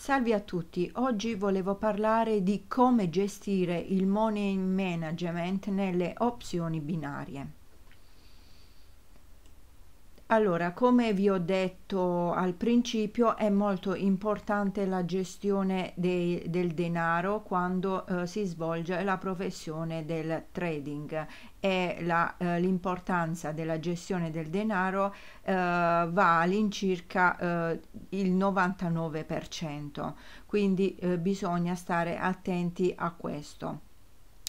Salve a tutti, oggi volevo parlare di come gestire il money management nelle opzioni binarie. Allora, come vi ho detto al principio, è molto importante la gestione dei, del denaro quando eh, si svolge la professione del trading e eh, l'importanza eh, della gestione del denaro eh, va all'incirca eh, il 99%, quindi eh, bisogna stare attenti a questo.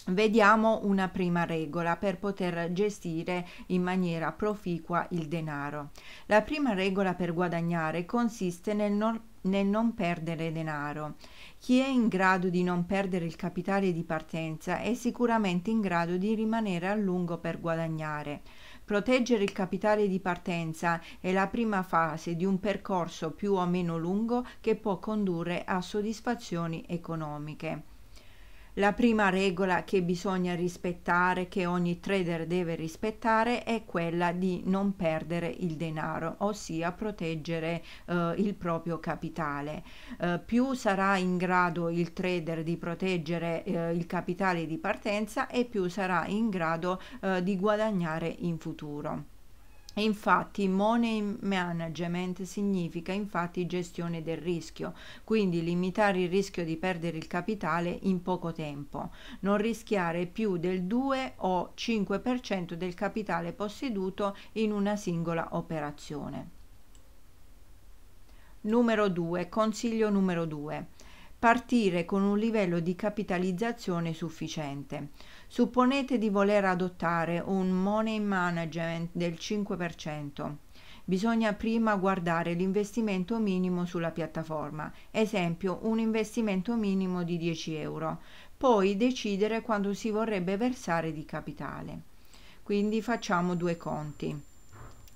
Vediamo una prima regola per poter gestire in maniera proficua il denaro. La prima regola per guadagnare consiste nel non, nel non perdere denaro. Chi è in grado di non perdere il capitale di partenza è sicuramente in grado di rimanere a lungo per guadagnare. Proteggere il capitale di partenza è la prima fase di un percorso più o meno lungo che può condurre a soddisfazioni economiche. La prima regola che bisogna rispettare, che ogni trader deve rispettare, è quella di non perdere il denaro, ossia proteggere eh, il proprio capitale. Eh, più sarà in grado il trader di proteggere eh, il capitale di partenza e più sarà in grado eh, di guadagnare in futuro. Infatti money management significa infatti gestione del rischio, quindi limitare il rischio di perdere il capitale in poco tempo, non rischiare più del 2 o 5% del capitale posseduto in una singola operazione. Numero 2. Consiglio numero 2 partire con un livello di capitalizzazione sufficiente. Supponete di voler adottare un money management del 5%. Bisogna prima guardare l'investimento minimo sulla piattaforma, esempio un investimento minimo di 10 euro, poi decidere quando si vorrebbe versare di capitale. Quindi facciamo due conti.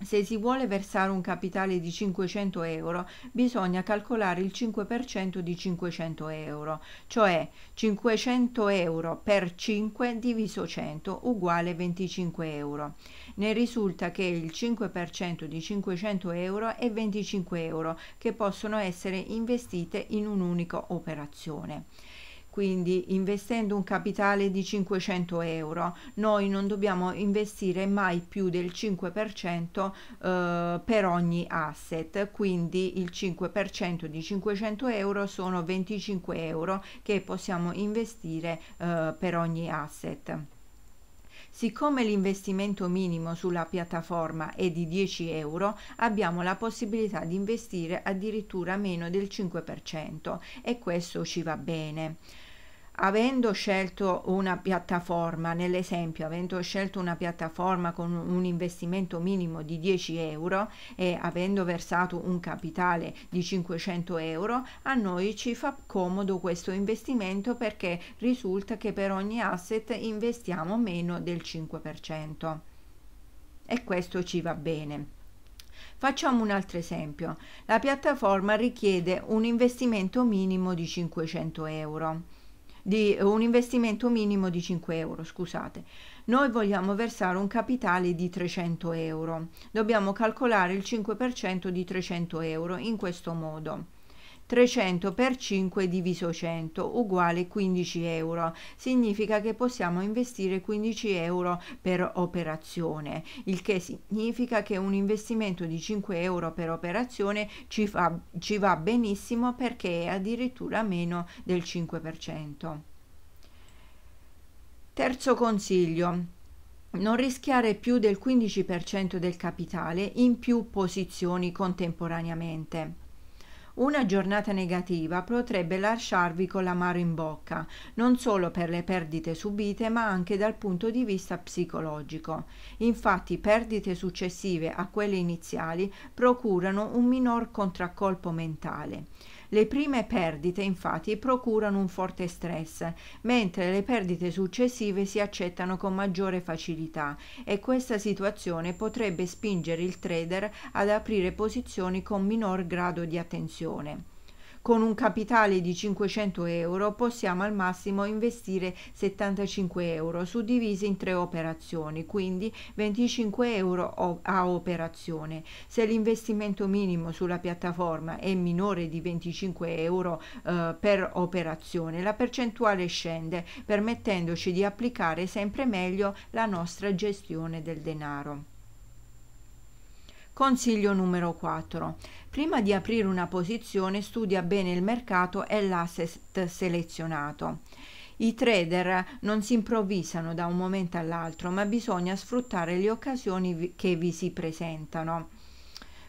Se si vuole versare un capitale di 500 euro, bisogna calcolare il 5% di 500 euro, cioè 500 euro per 5 diviso 100 uguale 25 euro. Ne risulta che il 5% di 500 euro è 25 euro che possono essere investite in un'unica operazione. Quindi investendo un capitale di 500 euro noi non dobbiamo investire mai più del 5% eh, per ogni asset, quindi il 5% di 500 euro sono 25 euro che possiamo investire eh, per ogni asset. Siccome l'investimento minimo sulla piattaforma è di 10 euro, abbiamo la possibilità di investire addirittura meno del 5% e questo ci va bene avendo scelto una piattaforma, nell'esempio, avendo scelto una piattaforma con un investimento minimo di 10 euro e avendo versato un capitale di 500 euro, a noi ci fa comodo questo investimento perché risulta che per ogni asset investiamo meno del 5%. E questo ci va bene. Facciamo un altro esempio. La piattaforma richiede un investimento minimo di 500 euro di un investimento minimo di 5 euro, scusate. Noi vogliamo versare un capitale di 300 euro. Dobbiamo calcolare il 5% di 300 euro in questo modo. 300 per 5 diviso 100 uguale 15 euro. Significa che possiamo investire 15 euro per operazione, il che significa che un investimento di 5 euro per operazione ci, fa, ci va benissimo perché è addirittura meno del 5%. Terzo consiglio. Non rischiare più del 15% del capitale in più posizioni contemporaneamente. Una giornata negativa potrebbe lasciarvi con l'amaro in bocca, non solo per le perdite subite, ma anche dal punto di vista psicologico. Infatti, perdite successive a quelle iniziali procurano un minor contraccolpo mentale. Le prime perdite infatti procurano un forte stress, mentre le perdite successive si accettano con maggiore facilità e questa situazione potrebbe spingere il trader ad aprire posizioni con minor grado di attenzione. Con un capitale di 500 euro possiamo al massimo investire 75 euro suddivisi in tre operazioni, quindi 25 euro a operazione. Se l'investimento minimo sulla piattaforma è minore di 25 euro eh, per operazione, la percentuale scende permettendoci di applicare sempre meglio la nostra gestione del denaro. Consiglio numero 4. Prima di aprire una posizione studia bene il mercato e l'asset selezionato. I trader non si improvvisano da un momento all'altro, ma bisogna sfruttare le occasioni che vi si presentano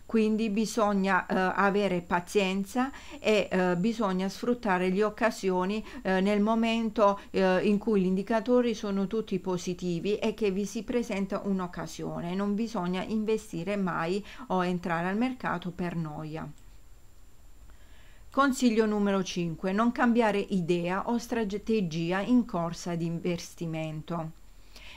quindi bisogna eh, avere pazienza e eh, bisogna sfruttare le occasioni eh, nel momento eh, in cui gli indicatori sono tutti positivi e che vi si presenta un'occasione, non bisogna investire mai o entrare al mercato per noia. Consiglio numero 5. Non cambiare idea o strategia in corsa di investimento.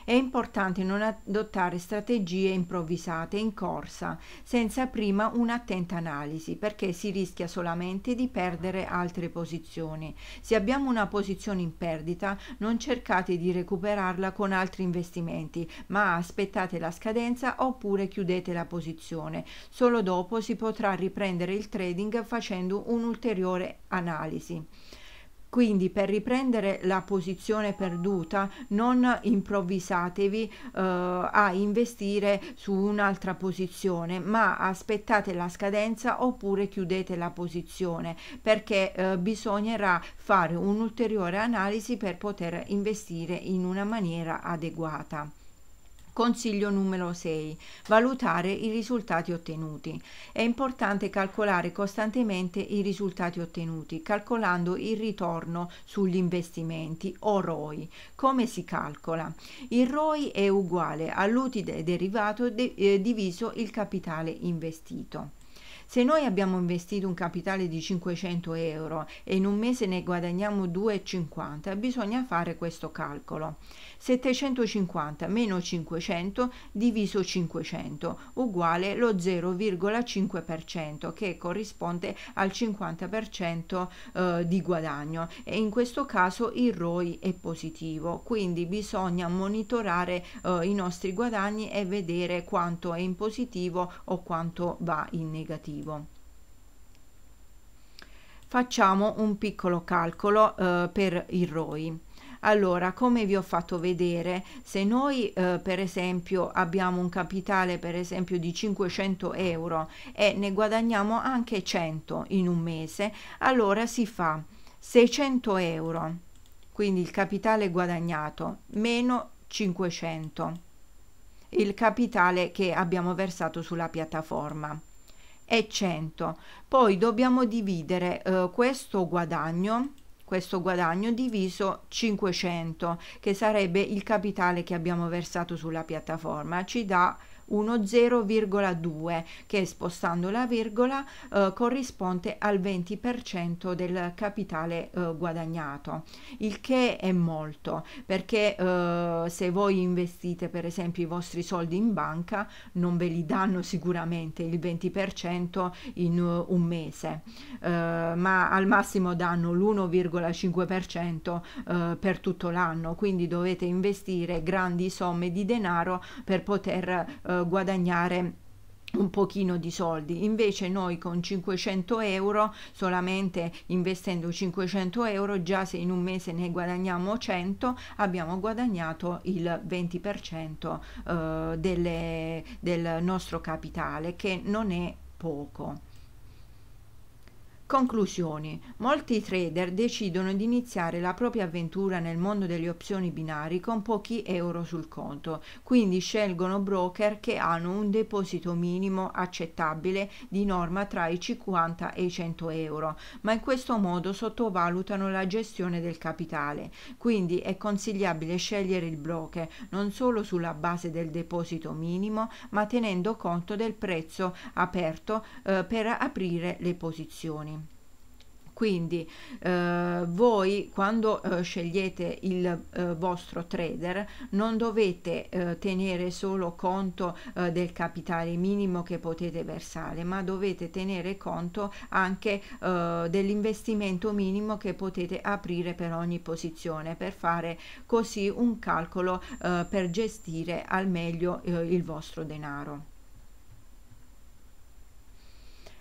È importante non adottare strategie improvvisate in corsa, senza prima un'attenta analisi, perché si rischia solamente di perdere altre posizioni. Se abbiamo una posizione in perdita, non cercate di recuperarla con altri investimenti, ma aspettate la scadenza oppure chiudete la posizione. Solo dopo si potrà riprendere il trading facendo un'ulteriore analisi. Quindi per riprendere la posizione perduta non improvvisatevi eh, a investire su un'altra posizione, ma aspettate la scadenza oppure chiudete la posizione perché eh, bisognerà fare un'ulteriore analisi per poter investire in una maniera adeguata. Consiglio numero 6. Valutare i risultati ottenuti. È importante calcolare costantemente i risultati ottenuti, calcolando il ritorno sugli investimenti o ROI. Come si calcola? Il ROI è uguale all'utile derivato de eh, diviso il capitale investito. Se noi abbiamo investito un capitale di 500 euro e in un mese ne guadagniamo 2,50, bisogna fare questo calcolo. 750 meno 500 diviso 500 uguale lo 0,5% che corrisponde al 50% eh, di guadagno e in questo caso il ROI è positivo quindi bisogna monitorare eh, i nostri guadagni e vedere quanto è in positivo o quanto va in negativo facciamo un piccolo calcolo eh, per il ROI. Allora, come vi ho fatto vedere, se noi eh, per esempio abbiamo un capitale per esempio di 500 euro e ne guadagniamo anche 100 in un mese, allora si fa 600 euro, quindi il capitale guadagnato, meno 500 il capitale che abbiamo versato sulla piattaforma è 100 poi dobbiamo dividere eh, questo guadagno questo guadagno diviso 500 che sarebbe il capitale che abbiamo versato sulla piattaforma ci dà uno 0,2 che spostando la virgola eh, corrisponde al 20% del capitale eh, guadagnato, il che è molto perché eh, se voi investite per esempio i vostri soldi in banca non ve li danno sicuramente il 20% in uh, un mese, eh, ma al massimo danno l'1,5% eh, per tutto l'anno, quindi dovete investire grandi somme di denaro per poter guadagnare un pochino di soldi invece noi con 500 euro solamente investendo 500 euro già se in un mese ne guadagniamo 100 abbiamo guadagnato il 20% eh, delle, del nostro capitale che non è poco Conclusioni. Molti trader decidono di iniziare la propria avventura nel mondo delle opzioni binari con pochi euro sul conto, quindi scelgono broker che hanno un deposito minimo accettabile di norma tra i 50 e i 100 euro, ma in questo modo sottovalutano la gestione del capitale. Quindi è consigliabile scegliere il broker non solo sulla base del deposito minimo, ma tenendo conto del prezzo aperto eh, per aprire le posizioni. Quindi eh, voi quando eh, scegliete il eh, vostro trader non dovete eh, tenere solo conto eh, del capitale minimo che potete versare, ma dovete tenere conto anche eh, dell'investimento minimo che potete aprire per ogni posizione per fare così un calcolo per gestire al meglio il vostro denaro.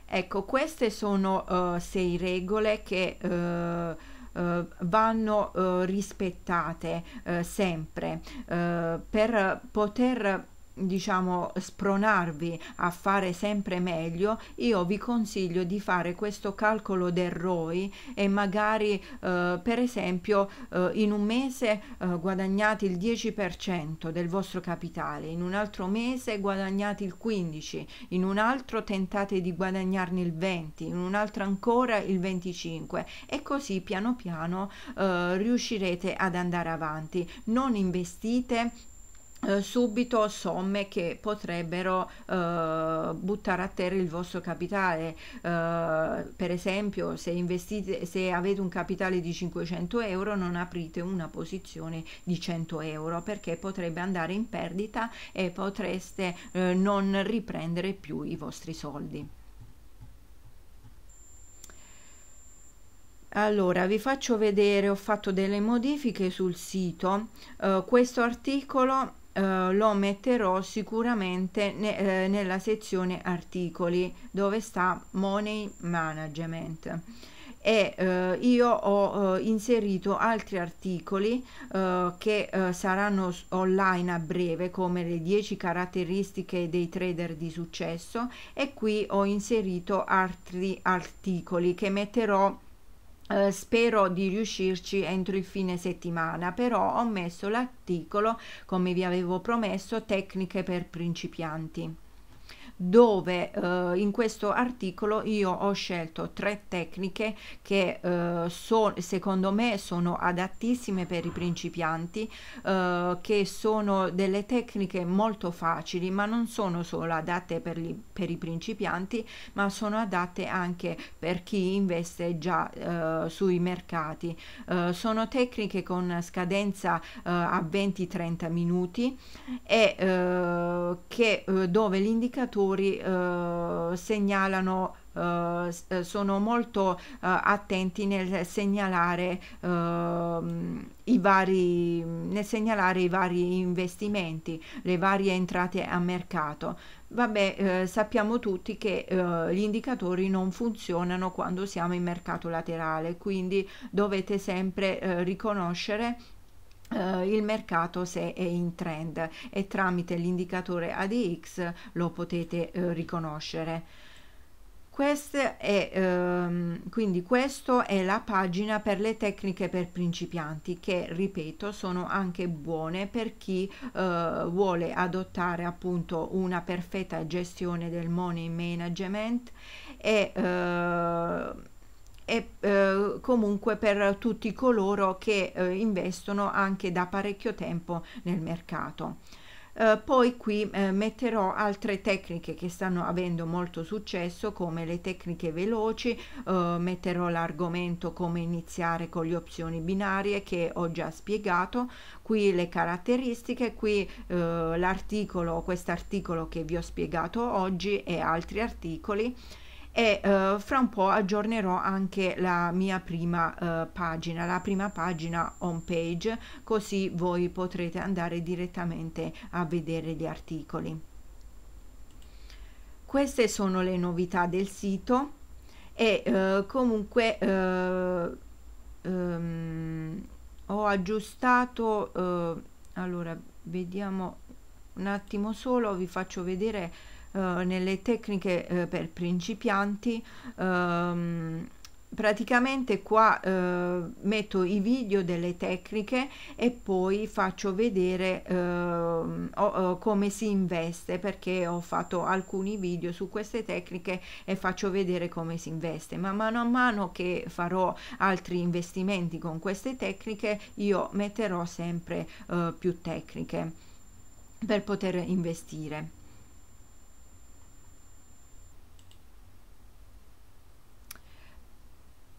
Ecco, queste sono uh, sei regole che uh, Uh, vanno uh, rispettate uh, sempre per poter diciamo spronarvi a fare sempre meglio io vi consiglio di fare questo calcolo del ROI e magari eh, per esempio eh, in un mese eh, guadagnate il 10% del vostro capitale in un altro mese guadagnate il 15 in un altro tentate di guadagnarne il 20 in un altro ancora il 25 e così piano piano eh, riuscirete ad andare avanti non investite eh, subito somme che potrebbero eh, buttare a terra il vostro capitale eh, per esempio se investite se avete un capitale di 500 euro non aprite una posizione di 100 euro perché potrebbe andare in perdita e potreste eh, non riprendere più i vostri soldi Allora, vi faccio vedere, ho fatto delle modifiche sul sito, uh, questo articolo eh, lo metterò sicuramente ne, eh, nella sezione articoli dove sta money management e eh, io ho eh, inserito altri articoli eh, che eh, saranno online a breve come le 10 caratteristiche dei trader di successo e qui ho inserito altri articoli che metterò eh, spero di riuscirci entro il fine settimana però ho messo l'articolo come vi avevo promesso tecniche per principianti dove eh, in questo articolo io ho scelto tre tecniche che eh, so, secondo me sono adattissime per i principianti, eh, che sono delle tecniche molto facili, ma non sono solo adatte per, gli, per i principianti, ma sono adatte anche per chi investe già eh, sui mercati. Eh, sono tecniche con scadenza eh, a 20-30 minuti e che, dove l'indicatore produttori eh, segnalano eh, eh sono molto eh, attenti nel segnalare ehm, i vari nel segnalare i vari investimenti le varie entrate a mercato vabbè eh, sappiamo tutti che gli indicatori non funzionano quando siamo in mercato laterale quindi dovete sempre riconoscere Uh, il mercato se è in trend e tramite l'indicatore ADX lo potete uh, riconoscere. Ehm, questo è, uh, quindi questa è la pagina per le tecniche per principianti che, ripeto, sono anche buone per chi eh, vuole adottare appunto una perfetta gestione del money management e e eh, comunque per tutti coloro che eh, investono anche da parecchio tempo nel mercato. Eh, poi qui eh, metterò altre tecniche che stanno avendo molto successo come le tecniche veloci, eh, metterò l'argomento come iniziare con le opzioni binarie che ho già spiegato, qui le caratteristiche, qui eh, l'articolo, quest'articolo che vi ho spiegato oggi e altri articoli e uh, fra un po' aggiornerò anche la mia prima uh, pagina, la prima pagina home page, così voi potrete andare direttamente a vedere gli articoli. Queste sono le novità del sito e uh, comunque um, ho aggiustato allora vediamo un attimo solo vi faccio vedere eh, nelle tecniche eh, per principianti ehm, praticamente qua eh, metto i video delle tecniche e poi faccio vedere eh, o, o come si investe perché ho fatto alcuni video su queste tecniche e faccio vedere come si investe ma mano a mano che farò altri investimenti con queste tecniche io metterò sempre eh, più tecniche per poter investire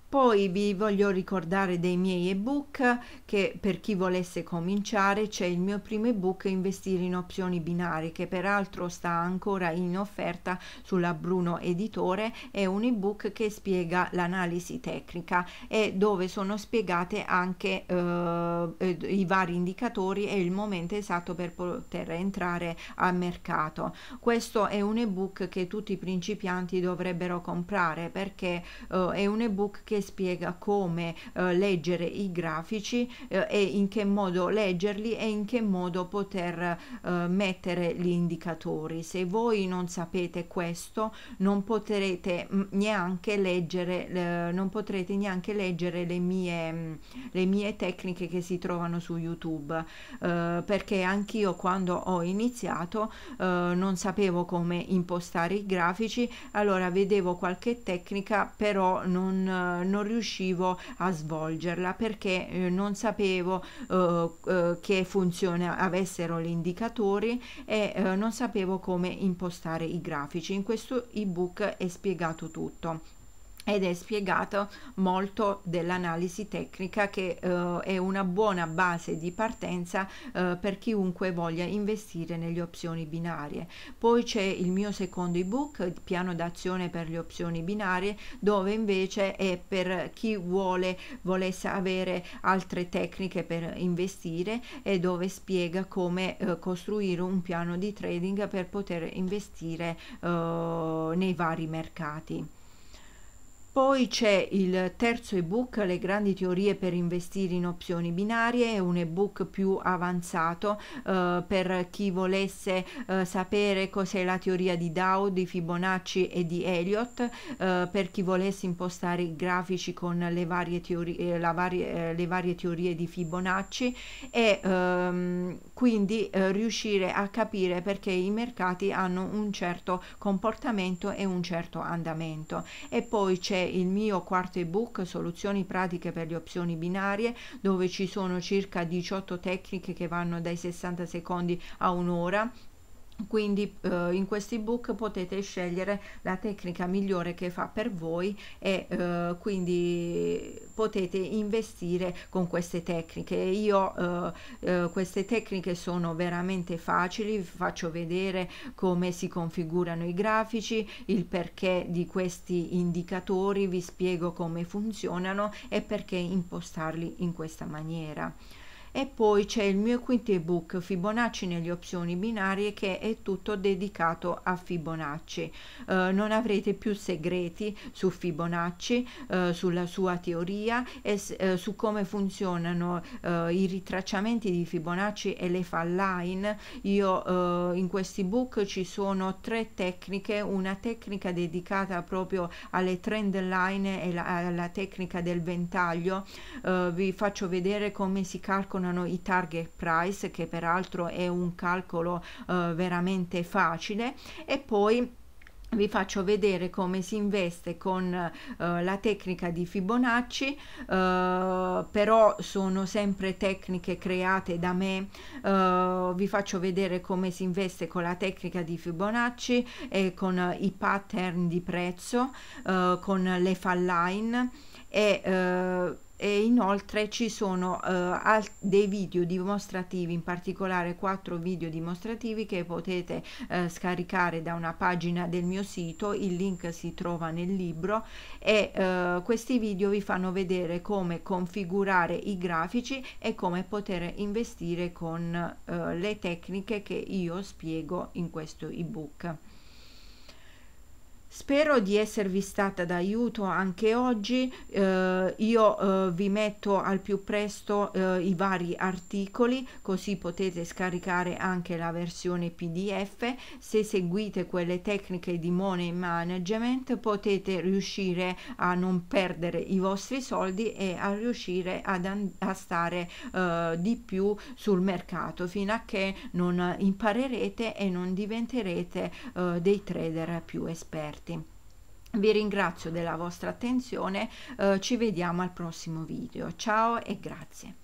Poi vi voglio ricordare dei miei ebook che per chi volesse cominciare c'è il mio primo ebook Investire in opzioni binarie che peraltro sta ancora in offerta sulla Bruno Editore, è un ebook che spiega l'analisi tecnica e dove sono spiegate anche eh, i vari indicatori e il momento esatto per poter entrare al mercato. Questo è un ebook che tutti i principianti dovrebbero comprare perché eh, è un ebook che che spiega come eh, leggere i grafici eh, e in che modo leggerli e in che modo poter eh, mettere gli indicatori. Se voi non sapete questo non potrete neanche leggere, non potrete neanche leggere le mie, le mie tecniche che si trovano su YouTube eh, perché anch'io quando ho iniziato eh, non sapevo come impostare i grafici allora vedevo qualche tecnica però non, non riuscivo a svolgerla perché eh, non sapevo eh, eh che funzione avessero gli indicatori e eh, non sapevo come impostare i grafici. In questo ebook è spiegato tutto ed è spiegato molto dell'analisi tecnica che uh, è una buona base di partenza uh, per chiunque voglia investire nelle opzioni binarie. Poi c'è il mio secondo ebook, piano d'azione per le opzioni binarie, dove invece è per chi vuole volesse avere altre tecniche per investire e dove spiega come uh, costruire un piano di trading per poter investire nei vari mercati. Poi c'è il terzo ebook, le grandi teorie per investire in opzioni binarie, è un ebook più avanzato eh, per chi volesse eh, sapere cos'è la teoria di Dow, di Fibonacci e di Elliott, eh, per chi volesse impostare i grafici con le varie teorie, eh, varie, eh, le varie teorie di Fibonacci e ehm, quindi eh, riuscire a capire perché i mercati hanno un certo comportamento e un certo andamento. E poi c'è il mio quarto ebook, Soluzioni pratiche per le opzioni binarie, dove ci sono circa 18 tecniche che vanno dai 60 secondi a un'ora quindi eh, in questi book potete scegliere la tecnica migliore che fa per voi e eh, quindi potete investire con queste tecniche io eh, eh, queste tecniche sono veramente facili vi faccio vedere come si configurano i grafici il perché di questi indicatori vi spiego come funzionano e perché impostarli in questa maniera e poi c'è il mio quinto ebook Fibonacci nelle opzioni binarie che è tutto dedicato a Fibonacci. Eh, non avrete più segreti su Fibonacci, eh, sulla sua teoria e eh, su come funzionano eh, i ritracciamenti di Fibonacci e le fall line. Io eh, in questi book ci sono tre tecniche, una tecnica dedicata proprio alle trend line e la, alla tecnica del ventaglio. Eh, vi faccio vedere come si calcola calcolano i target price che peraltro è un calcolo eh, veramente facile e poi vi faccio vedere come si investe con eh, la tecnica di Fibonacci eh, però sono sempre tecniche create da me eh, vi faccio vedere come si investe con la tecnica di Fibonacci e con eh, i pattern di prezzo eh, con le fall line e, eh, e inoltre ci sono eh, dei video dimostrativi, in particolare quattro video dimostrativi che potete eh, scaricare da una pagina del mio sito, il link si trova nel libro e eh, questi video vi fanno vedere come configurare i grafici e come poter investire con eh, le tecniche che io spiego in questo ebook. Spero di esservi stata d'aiuto anche oggi, eh, io eh, vi metto al più presto eh, i vari articoli così potete scaricare anche la versione pdf, se seguite quelle tecniche di money management potete riuscire a non perdere i vostri soldi e a riuscire ad a stare eh, di più sul mercato fino a che non imparerete e non diventerete eh, dei trader più esperti esperti. Vi ringrazio della vostra attenzione, eh, ci vediamo al prossimo video. Ciao e grazie.